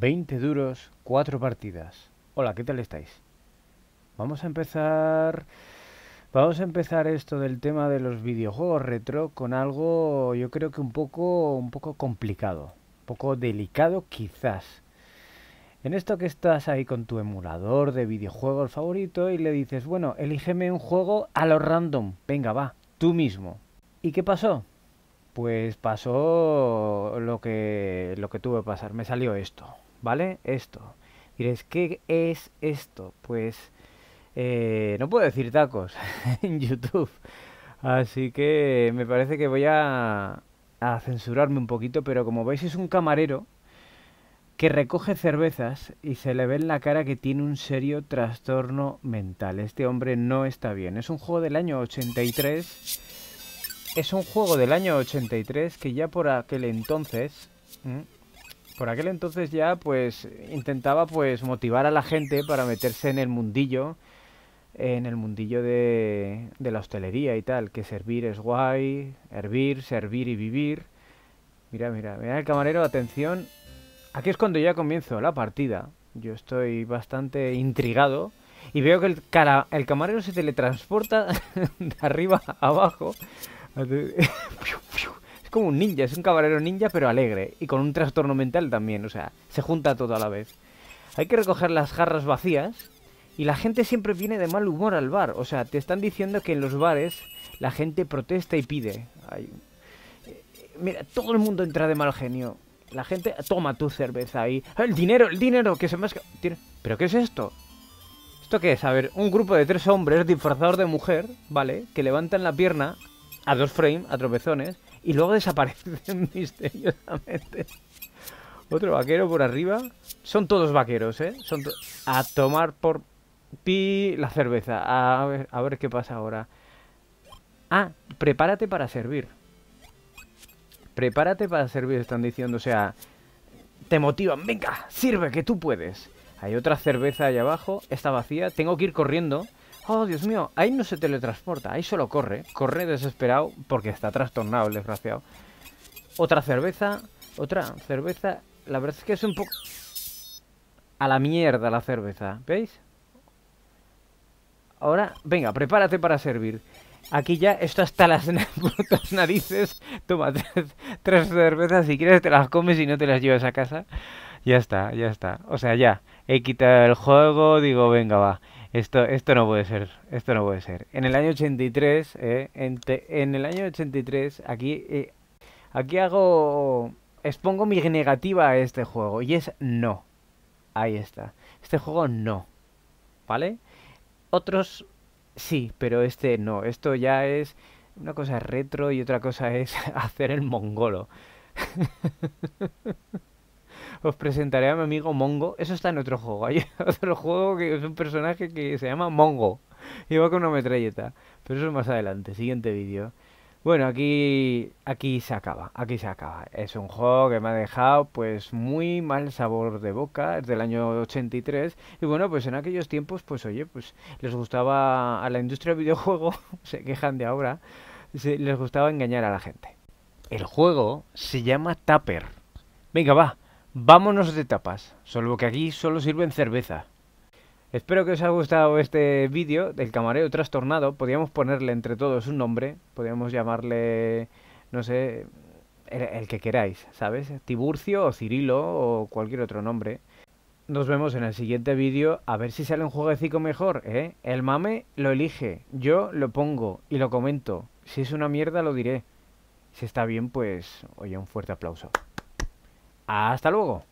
20 duros, 4 partidas. Hola, ¿qué tal estáis? Vamos a empezar... Vamos a empezar esto del tema de los videojuegos retro con algo yo creo que un poco, un poco complicado, un poco delicado quizás. En esto que estás ahí con tu emulador de videojuegos favorito y le dices, bueno, elígeme un juego a lo random, venga va, tú mismo. ¿Y qué pasó? Pues pasó lo que, lo que tuve que pasar. Me salió esto, ¿vale? Esto. Diréis, ¿qué es esto? Pues eh, no puedo decir tacos en YouTube. Así que me parece que voy a, a censurarme un poquito, pero como veis es un camarero que recoge cervezas y se le ve en la cara que tiene un serio trastorno mental. Este hombre no está bien. Es un juego del año 83 es un juego del año 83 que ya por aquel entonces... Por aquel entonces ya pues intentaba pues motivar a la gente para meterse en el mundillo, en el mundillo de, la hostelería y tal, que servir es guay, hervir, servir y vivir. Mira, mira, mira el camarero, atención. Aquí es cuando ya comienzo la partida. Yo estoy bastante intrigado y veo que el, el camarero se teletransporta de arriba a abajo Es como un ninja, es un caballero ninja, pero alegre. Y con un trastorno mental también, o sea, se junta todo a la vez. Hay que recoger las jarras vacías. Y la gente siempre viene de mal humor al bar. O sea, te están diciendo que en los bares la gente protesta y pide. Mira, todo el mundo entra de mal genio. La gente toma tu cerveza ahí. Ah, el dinero, el dinero, que se me ¿Pero qué es esto? ¿Esto qué es? A ver, un grupo de tres hombres disfrazados de mujer, ¿vale? Que levantan la pierna a dos frames, a tropezones, y luego desaparecen misteriosamente. Otro vaquero por arriba. Son todos vaqueros, ¿eh? Son a tomar por pi la cerveza. A ver, a ver qué pasa ahora. Ah, prepárate para servir. Prepárate para servir, están diciendo. O sea, te motivan. Venga, sirve, que tú puedes. Hay otra cerveza allá abajo. Está vacía. Tengo que ir corriendo. Oh, Dios mío, ahí no se teletransporta, ahí solo corre. Corre desesperado porque está trastornado el desgraciado. Otra cerveza, otra cerveza. La verdad es que es un poco... A la mierda la cerveza, ¿veis? Ahora, venga, prepárate para servir. Aquí ya esto hasta las putas narices. Toma tres, tres cervezas, si quieres te las comes y no te las llevas a casa. Ya está, ya está. O sea, ya. He quitado el juego, digo, venga, va. Esto, esto no puede ser, esto no puede ser. En el año 83, eh, en, el año 83, aquí, eh, aquí hago, expongo mi negativa a este juego y es no. Ahí está. Este juego no, ¿vale? Otros sí, pero este no. Esto ya es una cosa retro y otra cosa es hacer el mongolo. os presentaré a mi amigo Mongo. Eso está en otro juego. Hay otro juego que es un personaje que se llama Mongo. Y va con una metralleta. Pero eso es más adelante, siguiente vídeo. Bueno, aquí, aquí se acaba, aquí se acaba. Es un juego que me ha dejado pues muy mal sabor de boca, es del año 83 y bueno, pues en aquellos tiempos pues oye, pues les gustaba a la industria del videojuego, se quejan de ahora, les gustaba engañar a la gente. El juego se llama Tapper. Venga, va, Vámonos de tapas, solo que aquí solo sirven cerveza. Espero que os haya gustado este vídeo del camarero trastornado. Podríamos ponerle entre todos un nombre, podríamos llamarle, no sé, el, que queráis, ¿sabes? Tiburcio o Cirilo o cualquier otro nombre. Nos vemos en el siguiente vídeo, a ver si sale un jueguecito mejor, ¿eh? El mame lo elige, yo lo pongo y lo comento. Si es una mierda lo diré. Si está bien, pues, oye, un fuerte aplauso. Hasta luego.